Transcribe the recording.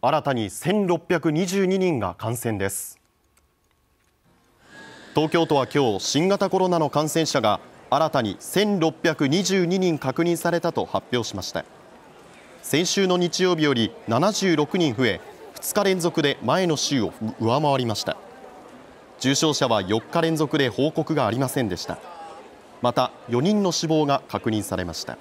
新たに1622人が感染です東京都は今日新型コロナの感染者が新たに1622人確認されたと発表しました先週の日曜日より76人増え2日連続で前の週を上回りました重症者は4日連続で報告がありませんでしたまた4人の死亡が確認されました